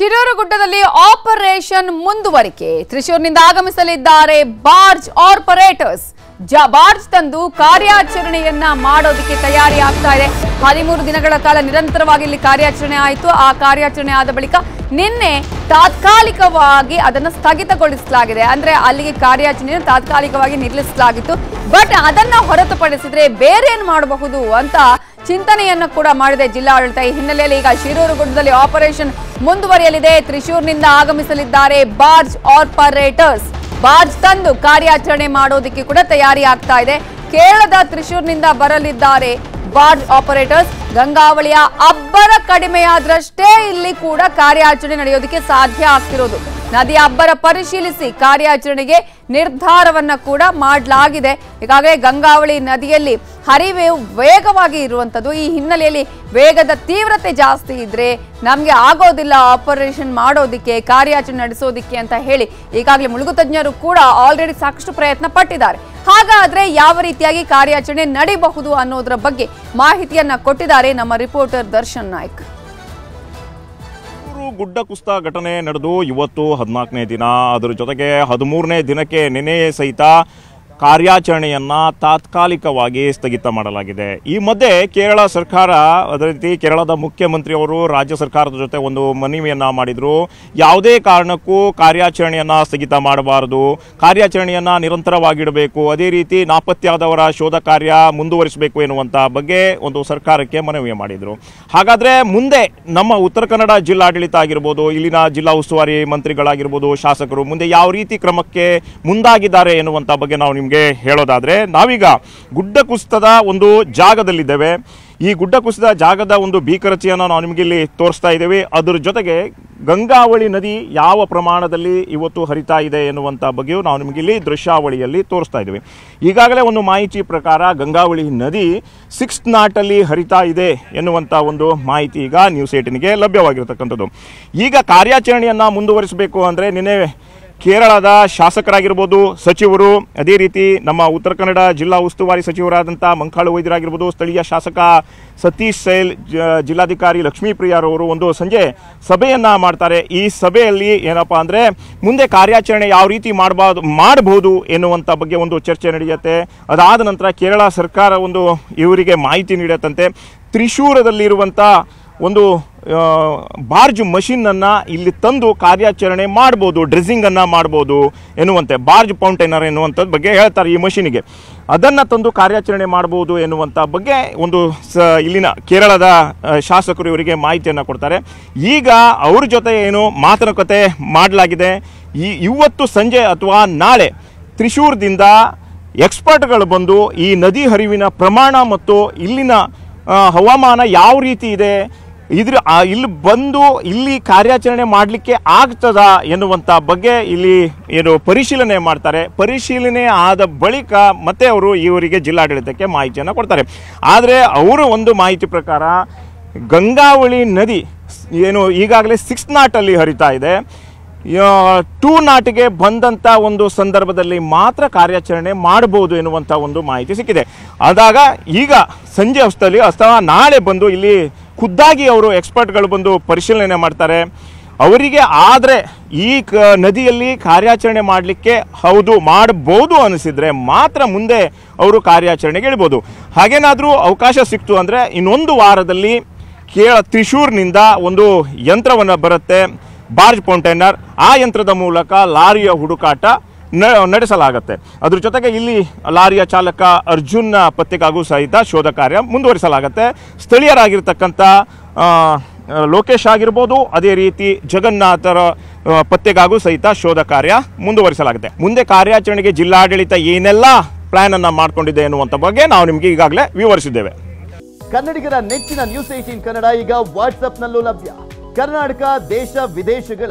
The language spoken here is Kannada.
ಶಿರೂರು ಗುಡ್ಡದಲ್ಲಿ ಆಪರೇಷನ್ ಮುಂದುವರಿಕೆ ತ್ರಿಶೂರ್ನಿಂದ ಆಗಮಿಸಲಿದ್ದಾರೆ ಬಾರ್ಜ್ ಆಪರೇಟರ್ಸ್ ಜ ಬಾರ್ಜ್ ತಂದು ಕಾರ್ಯಾಚರಣೆಯನ್ನ ಮಾಡೋದಕ್ಕೆ ತಯಾರಿ ಆಗ್ತಾ ಇದೆ ಹದಿಮೂರು ದಿನಗಳ ಕಾಲ ನಿರಂತರವಾಗಿ ಇಲ್ಲಿ ಕಾರ್ಯಾಚರಣೆ ಆಯಿತು ಆ ಕಾರ್ಯಾಚರಣೆ ಆದ ಬಳಿಕ ನಿನ್ನೆ ತಾತ್ಕಾಲಿಕವಾಗಿ ಅದನ್ನು ಸ್ಥಗಿತಗೊಳಿಸಲಾಗಿದೆ ಅಂದ್ರೆ ಅಲ್ಲಿಗೆ ಕಾರ್ಯಾಚರಣೆಯನ್ನು ತಾತ್ಕಾಲಿಕವಾಗಿ ನಿಲ್ಲಿಸಲಾಗಿತ್ತು ಬಟ್ ಅದನ್ನ ಹೊರತುಪಡಿಸಿದ್ರೆ ಬೇರೆ ಏನು ಮಾಡಬಹುದು ಅಂತ ಚಿಂತನೆಯನ್ನು ಕೂಡ ಮಾಡಿದೆ ಜಿಲ್ಲಾಡಳಿತ ಈ ಹಿನ್ನೆಲೆಯಲ್ಲಿ ಈಗ ಶಿರೂರು ಗುಡ್ಡದಲ್ಲಿ ಆಪರೇಷನ್ ಮುಂದುವರಿಯಲಿದೆ ತ್ರಿಶೂರ್ನಿಂದ ಆಗಮಿಸಲಿದ್ದಾರೆ ಬಾರ್ಜ್ ಆಪರೇಟರ್ಸ್ ಬಾರ್ಜ್ ತಂದು ಕಾರ್ಯಾಚರಣೆ ಮಾಡೋದಕ್ಕೆ ಕೂಡ ತಯಾರಿ ಆಗ್ತಾ ಇದೆ ಕೇರಳದ ತ್ರಿಶೂರ್ನಿಂದ ಬರಲಿದ್ದಾರೆ ಬಾರ್ಜ್ ಆಪರೇಟರ್ಸ್ ಗಂಗಾವಳಿಯ ಅಬ್ಬರ ಕಡಿಮೆಯಾದ್ರಷ್ಟೇ ಇಲ್ಲಿ ಕೂಡ ಕಾರ್ಯಾಚರಣೆ ನಡೆಯೋದಕ್ಕೆ ಸಾಧ್ಯ ಆಗ್ತಿರೋದು ನದಿಯ ಅಬ್ಬರ ಪರಿಶೀಲಿಸಿ ಕಾರ್ಯಾಚರಣೆಗೆ ನಿರ್ಧಾರವನ್ನ ಕೂಡ ಮಾಡಲಾಗಿದೆ ಈಗಾಗಲೇ ಗಂಗಾವಳಿ ನದಿಯಲ್ಲಿ ಹರಿವೆ ವೇಗವಾಗಿ ಇರುವಂಥದ್ದು ಈ ಹಿನ್ನೆಲೆಯಲ್ಲಿ ವೇಗದ ತೀವ್ರತೆ ಜಾಸ್ತಿ ಇದ್ರೆ ನಮಗೆ ಆಗೋದಿಲ್ಲ ಆಪರೇಷನ್ ಮಾಡೋದಿಕ್ಕೆ ಕಾರ್ಯಾಚರಣೆ ನಡೆಸೋದಿಕ್ಕೆ ಅಂತ ಹೇಳಿ ಈಗಾಗಲೇ ಮುಳುಗು ತಜ್ಞರು ಕೂಡ ಆಲ್ರೆಡಿ ಸಾಕಷ್ಟು ಪ್ರಯತ್ನ ಪಟ್ಟಿದ್ದಾರೆ ಹಾಗಾದ್ರೆ ಯಾವ ರೀತಿಯಾಗಿ ಕಾರ್ಯಾಚರಣೆ ನಡೆಯಬಹುದು ಅನ್ನೋದ್ರ ಬಗ್ಗೆ ಮಾಹಿತಿಯನ್ನ ಕೊಟ್ಟಿದ್ದಾರೆ ನಮ್ಮ ರಿಪೋರ್ಟರ್ ದರ್ಶನ್ ನಾಯ್ಕ ಗುಡ್ಡ ಕುಸ್ತ ಘಟನೆ ನಡೆದು ಇವತ್ತು ಹದಿನಾಲ್ಕನೇ ದಿನ ಅದರ ಜೊತೆಗೆ ಹದಿಮೂರನೇ ದಿನಕ್ಕೆ ನಿನ್ನೆಯೇ ಸಹಿತ ಕಾರ್ಯಾಚರಣೆಯನ್ನು ತಾತ್ಕಾಲಿಕವಾಗಿ ಸ್ಥಗಿತ ಮಾಡಲಾಗಿದೆ ಈ ಮಧ್ಯೆ ಕೇರಳ ಸರ್ಕಾರ ಅದೇ ರೀತಿ ಕೇರಳದ ಮುಖ್ಯಮಂತ್ರಿಯವರು ರಾಜ್ಯ ಸರ್ಕಾರದ ಜೊತೆ ಒಂದು ಮನವಿಯನ್ನು ಮಾಡಿದರು ಯಾವುದೇ ಕಾರಣಕ್ಕೂ ಕಾರ್ಯಾಚರಣೆಯನ್ನು ಸ್ಥಗಿತ ಮಾಡಬಾರದು ಕಾರ್ಯಾಚರಣೆಯನ್ನು ನಿರಂತರವಾಗಿಡಬೇಕು ಅದೇ ರೀತಿ ನಾಪತ್ತೆಯಾದವರ ಶೋಧ ಕಾರ್ಯ ಮುಂದುವರಿಸಬೇಕು ಎನ್ನುವಂಥ ಬಗ್ಗೆ ಒಂದು ಸರ್ಕಾರಕ್ಕೆ ಮನವಿ ಮಾಡಿದರು ಹಾಗಾದರೆ ಮುಂದೆ ನಮ್ಮ ಉತ್ತರ ಕನ್ನಡ ಜಿಲ್ಲಾಡಳಿತ ಆಗಿರ್ಬೋದು ಇಲ್ಲಿನ ಜಿಲ್ಲಾ ಉಸ್ತುವಾರಿ ಮಂತ್ರಿಗಳಾಗಿರ್ಬೋದು ಶಾಸಕರು ಮುಂದೆ ಯಾವ ರೀತಿ ಕ್ರಮಕ್ಕೆ ಮುಂದಾಗಿದ್ದಾರೆ ಎನ್ನುವಂಥ ಬಗ್ಗೆ ನಾವು ನಿಮ್ಗೆ ನಿಮಗೆ ಹೇಳೋದಾದರೆ ನಾವೀಗ ಗುಡ್ಡ ಕುಸಿತದ ಒಂದು ಜಾಗದಲ್ಲಿದ್ದೇವೆ ಈ ಗುಡ್ಡ ಕುಸಿದ ಜಾಗದ ಒಂದು ಭೀಕರತೆಯನ್ನು ನಾವು ನಿಮಗೆ ಇಲ್ಲಿ ತೋರಿಸ್ತಾ ಇದ್ದೇವೆ ಅದರ ಜೊತೆಗೆ ಗಂಗಾವಳಿ ನದಿ ಯಾವ ಪ್ರಮಾಣದಲ್ಲಿ ಇವತ್ತು ಹರಿತಾ ಇದೆ ಎನ್ನುವಂಥ ಬಗ್ಗೆಯೂ ನಾವು ನಿಮಗೆ ಇಲ್ಲಿ ದೃಶ್ಯಾವಳಿಯಲ್ಲಿ ತೋರಿಸ್ತಾ ಇದ್ದೇವೆ ಈಗಾಗಲೇ ಒಂದು ಮಾಹಿತಿ ಪ್ರಕಾರ ಗಂಗಾವಳಿ ನದಿ ಸಿಕ್ಸ್ ನಾಟಲ್ಲಿ ಹರಿತಾ ಇದೆ ಎನ್ನುವಂಥ ಒಂದು ಮಾಹಿತಿ ಈಗ ನ್ಯೂಸ್ ಏಟಿನಿಗೆ ಲಭ್ಯವಾಗಿರತಕ್ಕಂಥದ್ದು ಈಗ ಕಾರ್ಯಾಚರಣೆಯನ್ನು ಮುಂದುವರಿಸಬೇಕು ಅಂದರೆ ನಿನ್ನೆ ಕೇರಳದ ಶಾಸಕರಾಗಿರ್ಬೋದು ಸಚಿವರು ಅದೇ ರೀತಿ ನಮ್ಮ ಉತ್ತರ ಕನ್ನಡ ಜಿಲ್ಲಾ ಉಸ್ತುವಾರಿ ಸಚಿವರಾದಂಥ ಮಂಕಾಳು ವೈದ್ಯರಾಗಿರ್ಬೋದು ಸ್ಥಳೀಯ ಶಾಸಕ ಸತೀಶ್ ಸೈಲ್ ಜಿಲ್ಲಾಧಿಕಾರಿ ಲಕ್ಷ್ಮೀಪ್ರಿಯಾರವರು ಒಂದು ಸಂಜೆ ಸಭೆಯನ್ನು ಮಾಡ್ತಾರೆ ಈ ಸಭೆಯಲ್ಲಿ ಏನಪ್ಪ ಅಂದರೆ ಮುಂದೆ ಕಾರ್ಯಾಚರಣೆ ಯಾವ ರೀತಿ ಮಾಡಬಾರ್ದು ಮಾಡಬಹುದು ಎನ್ನುವಂಥ ಬಗ್ಗೆ ಒಂದು ಚರ್ಚೆ ನಡೆಯುತ್ತೆ ಅದಾದ ನಂತರ ಕೇರಳ ಸರ್ಕಾರ ಒಂದು ಇವರಿಗೆ ಮಾಹಿತಿ ನೀಡತ್ತಂತೆ ತ್ರಿಶೂರದಲ್ಲಿರುವಂಥ ಒಂದು ಬಾರ್ಜ್ ಮಷಿನನ್ನು ಇಲ್ಲಿ ತಂದು ಕಾರ್ಯಾಚರಣೆ ಮಾಡ್ಬೋದು ಡ್ರೆಸ್ಸಿಂಗನ್ನು ಮಾಡ್ಬೋದು ಎನ್ನುವಂತೆ ಬಾರ್ಜ್ ಪೌಂಟೈನರ್ ಎನ್ನುವಂಥದ್ದು ಬಗ್ಗೆ ಹೇಳ್ತಾರೆ ಈ ಮಷಿನಿಗೆ ಅದನ್ನು ತಂದು ಕಾರ್ಯಾಚರಣೆ ಮಾಡ್ಬೋದು ಎನ್ನುವಂಥ ಬಗ್ಗೆ ಒಂದು ಸ ಇಲ್ಲಿನ ಕೇರಳದ ಶಾಸಕರು ಇವರಿಗೆ ಮಾಹಿತಿಯನ್ನು ಕೊಡ್ತಾರೆ ಈಗ ಅವ್ರ ಜೊತೆ ಏನು ಮಾತುಕತೆ ಮಾಡಲಾಗಿದೆ ಈ ಇವತ್ತು ಸಂಜೆ ಅಥವಾ ನಾಳೆ ತ್ರಿಶೂರ್ದಿಂದ ಎಕ್ಸ್ಪರ್ಟ್ಗಳು ಬಂದು ಈ ನದಿ ಹರಿವಿನ ಪ್ರಮಾಣ ಮತ್ತು ಇಲ್ಲಿನ ಹವಾಮಾನ ಯಾವ ರೀತಿ ಇದೆ ಇದ್ರ ಇಲ್ಲಿ ಬಂದು ಇಲ್ಲಿ ಕಾರ್ಯಾಚರಣೆ ಮಾಡಲಿಕ್ಕೆ ಆಗ್ತದಾ ಎನ್ನುವಂಥ ಬಗ್ಗೆ ಇಲ್ಲಿ ಏನು ಪರಿಶೀಲನೆ ಮಾಡ್ತಾರೆ ಪರಿಶೀಲನೆ ಆದ ಬಳಿಕ ಮತ್ತೆ ಅವರು ಇವರಿಗೆ ಜಿಲ್ಲಾಡಳಿತಕ್ಕೆ ಮಾಹಿತಿಯನ್ನು ಕೊಡ್ತಾರೆ ಆದರೆ ಅವರು ಒಂದು ಮಾಹಿತಿ ಪ್ರಕಾರ ಗಂಗಾವಳಿ ನದಿ ಏನು ಈಗಾಗಲೇ ಸಿಕ್ಸ್ ನಾಟಲ್ಲಿ ಹರಿತಾ ಇದೆ ಟೂ ನಾಟ್ಗೆ ಬಂದಂಥ ಒಂದು ಸಂದರ್ಭದಲ್ಲಿ ಮಾತ್ರ ಕಾರ್ಯಾಚರಣೆ ಮಾಡಬಹುದು ಎನ್ನುವಂಥ ಒಂದು ಮಾಹಿತಿ ಸಿಕ್ಕಿದೆ ಆದಾಗ ಈಗ ಸಂಜೆ ಹೊಸದಲ್ಲಿ ಅಥವಾ ನಾಳೆ ಬಂದು ಇಲ್ಲಿ ಖುದ್ದಾಗಿ ಅವರು ಎಕ್ಸ್ಪರ್ಟ್ಗಳು ಬಂದು ಪರಿಶೀಲನೆ ಮಾಡ್ತಾರೆ ಅವರಿಗೆ ಆದರೆ ಈ ಕ ನದಿಯಲ್ಲಿ ಕಾರ್ಯಾಚರಣೆ ಮಾಡಲಿಕ್ಕೆ ಹೌದು ಮಾಡ್ಬೋದು ಅನಿಸಿದರೆ ಮಾತ್ರ ಮುಂದೆ ಅವರು ಕಾರ್ಯಾಚರಣೆಗೆ ಇಳ್ಬೋದು ಹಾಗೇನಾದರೂ ಅವಕಾಶ ಸಿಕ್ತು ಅಂದರೆ ಇನ್ನೊಂದು ವಾರದಲ್ಲಿ ಕೇಳ ತ್ರಿಶೂರ್ನಿಂದ ಒಂದು ಯಂತ್ರವನ್ನು ಬರುತ್ತೆ ಬಾರ್ಜ್ ಪೌಂಟೈನರ್ ಆ ಯಂತ್ರದ ಮೂಲಕ ಲಾರಿಯ ಹುಡುಕಾಟ ನಡೆಸಲಾಗುತ್ತೆ ಅದ್ರ ಜೊತೆಗೆ ಇಲ್ಲಿ ಲಾರಿಯ ಚಾಲಕ ಅರ್ಜುನ್ ಪತ್ತೆಗಾಗೂ ಸಹಿತ ಶೋಧ ಕಾರ್ಯ ಮುಂದುವರಿಸಲಾಗುತ್ತೆ ಸ್ಥಳೀಯರಾಗಿರ್ತಕ್ಕಂಥ ಲೋಕೇಶ್ ಆಗಿರ್ಬೋದು ಅದೇ ರೀತಿ ಜಗನ್ನಾಥರ ಪತ್ತೆಗಾಗೂ ಸಹಿತ ಶೋಧ ಕಾರ್ಯ ಮುಂದುವರಿಸಲಾಗುತ್ತೆ ಮುಂದೆ ಕಾರ್ಯಾಚರಣೆಗೆ ಜಿಲ್ಲಾಡಳಿತ ಏನೆಲ್ಲ ಪ್ಲಾನ್ ಅನ್ನ ಮಾಡ್ಕೊಂಡಿದೆ ಎನ್ನುವಂಥ ಬಗ್ಗೆ ನಾವು ನಿಮಗೆ ಈಗಾಗಲೇ ವಿವರಿಸಿದ್ದೇವೆ ಕನ್ನಡಿಗರ ನೆಚ್ಚಿನ ನ್ಯೂಸ್ ಏಟೀನ್ ಕನ್ನಡ ಈಗ ವಾಟ್ಸ್ಆಪ್ನಲ್ಲೂ ಲಭ್ಯ ಕರ್ನಾಟಕ ದೇಶ ವಿದೇಶಗಳ